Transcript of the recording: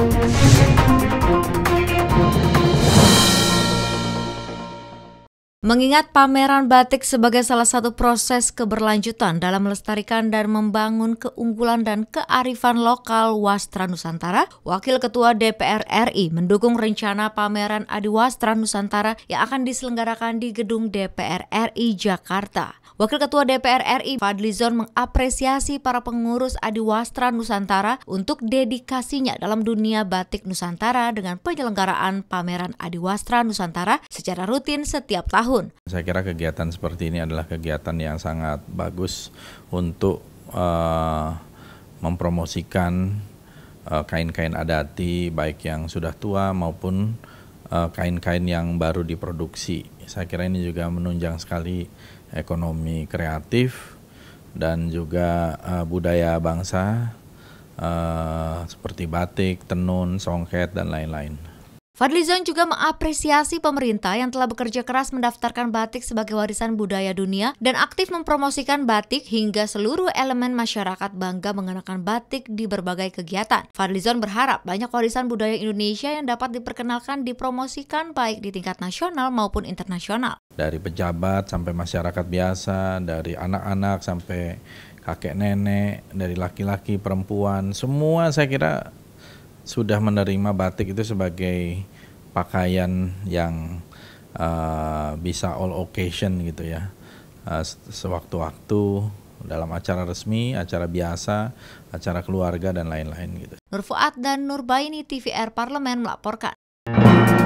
Música Mengingat pameran batik sebagai salah satu proses keberlanjutan dalam melestarikan dan membangun keunggulan dan kearifan lokal Wastra Nusantara, Wakil Ketua DPR RI mendukung rencana pameran Adi Wastra Nusantara yang akan diselenggarakan di gedung DPR RI Jakarta. Wakil Ketua DPR RI Fadlizon mengapresiasi para pengurus Adi Wastra Nusantara untuk dedikasinya dalam dunia batik Nusantara dengan penyelenggaraan pameran Adi Wastra Nusantara secara rutin setiap tahun tahun. Saya kira kegiatan seperti ini adalah kegiatan yang sangat bagus untuk uh, mempromosikan eh, kain-kain uh, adati baik yang sudah tua maupun eh, kain-kain uh, yang baru diproduksi. Saya kira ini juga menunjang sekali ekonomi kreatif dan juga uh, budaya bangsa uh, seperti batik, tenun, songket dan lain-lain. Fadlizon juga mengapresiasi pemerintah yang telah bekerja keras mendaftarkan batik sebagai warisan budaya dunia dan aktif mempromosikan batik hingga seluruh elemen masyarakat bangga mengenakan batik di berbagai kegiatan. Fadlizon berharap banyak warisan budaya Indonesia yang dapat diperkenalkan dipromosikan baik di tingkat nasional maupun internasional. Dari pejabat sampai masyarakat biasa, dari anak-anak sampai kakek nenek, dari laki-laki, perempuan, semua saya kira sudah menerima batik itu sebagai pakaian yang uh, bisa all occasion gitu ya uh, sewaktu-waktu dalam acara resmi, acara biasa, acara keluarga dan lain-lain gitu. Nurfuat dan Nurbaini TVR Parlemen melaporkan.